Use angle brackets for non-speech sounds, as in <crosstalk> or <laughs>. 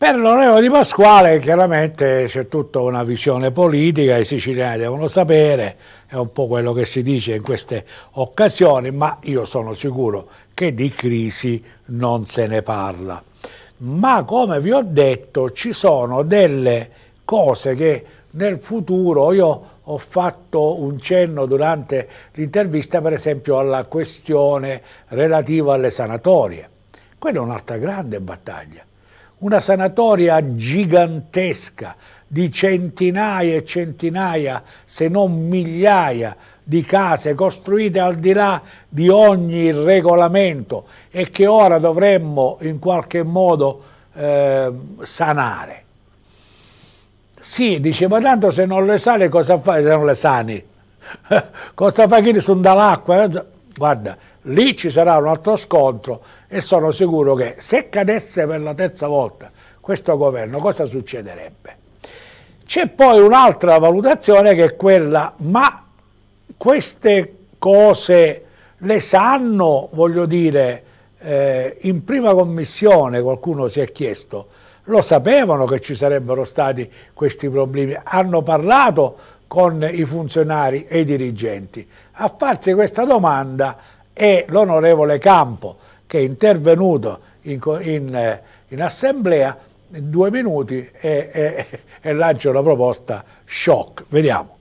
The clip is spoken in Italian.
Per l'onorevole Di Pasquale chiaramente c'è tutta una visione politica, i siciliani devono sapere, è un po' quello che si dice in queste occasioni, ma io sono sicuro che di crisi non se ne parla. Ma come vi ho detto ci sono delle cose che nel futuro io ho fatto un cenno durante l'intervista per esempio alla questione relativa alle sanatorie. Quella è un'altra grande battaglia una sanatoria gigantesca di centinaia e centinaia, se non migliaia, di case costruite al di là di ogni regolamento e che ora dovremmo in qualche modo eh, sanare. Sì, dice, ma tanto se non le sani cosa fai? Se non le sani, <laughs> cosa fai che sono dall'acqua? guarda, lì ci sarà un altro scontro e sono sicuro che se cadesse per la terza volta questo governo cosa succederebbe? C'è poi un'altra valutazione che è quella, ma queste cose le sanno, voglio dire, eh, in prima commissione qualcuno si è chiesto, lo sapevano che ci sarebbero stati questi problemi, hanno parlato con i funzionari e i dirigenti. A farsi questa domanda è l'onorevole Campo che è intervenuto in, in, eh, in assemblea in due minuti e, e, e lancia una proposta shock. Vediamo.